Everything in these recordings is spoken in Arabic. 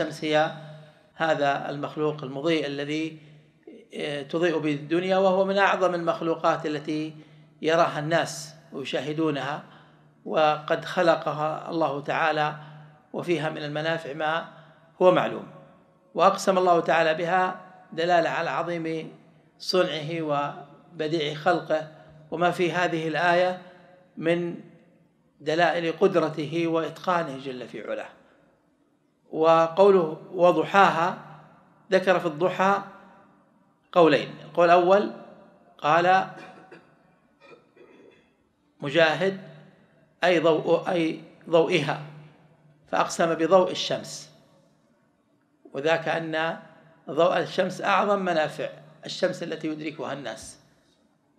الشمس هي هذا المخلوق المضيء الذي آه، تضيء به الدنيا وهو من أعظم المخلوقات التي يراها الناس ويشاهدونها وقد خلقها الله تعالى وفيها من المنافع ما هو معلوم وأقسم الله تعالى بها دلالة على عظيم صنعه وبديع خلقه وما في هذه الآية من دلائل قدرته وإتقانه جل في علاه وقوله وضحاها ذكر في الضحى قولين القول الأول قال مجاهد أي ضوء أي ضوئها فأقسم بضوء الشمس وذاك أن ضوء الشمس أعظم منافع الشمس التي يدركها الناس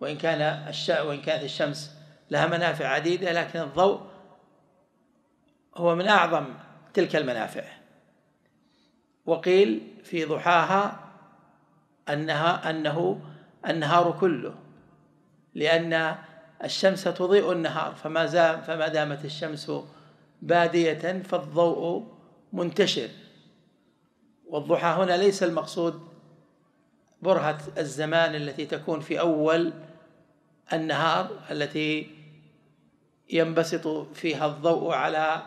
وإن كان الش... وإن كانت الشمس لها منافع عديدة لكن الضوء هو من أعظم تلك المنافع وقيل في ضحاها أنها أنه النهار كله لأن الشمس تضيء النهار فما زال فما دامت الشمس بادية فالضوء منتشر والضحى هنا ليس المقصود برهة الزمان التي تكون في أول النهار التي ينبسط فيها الضوء على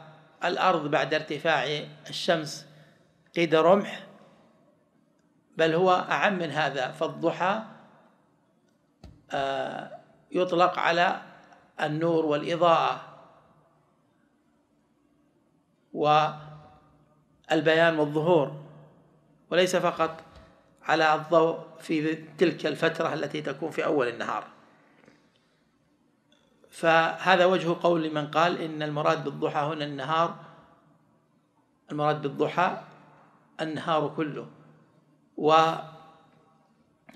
الأرض بعد ارتفاع الشمس قيد رمح بل هو أعم من هذا فالضحى آه، يطلق على النور والإضاءة والبيان والظهور وليس فقط على الضوء في تلك الفترة التي تكون في أول النهار فهذا وجه قول لمن قال إن المراد بالضحى هنا النهار المراد بالضحى النهار كله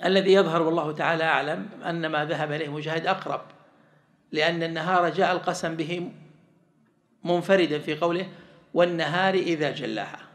والذي يظهر والله تعالى أعلم أن ما ذهب إليه مجاهد أقرب لأن النهار جاء القسم به منفردا في قوله والنهار إذا جلاها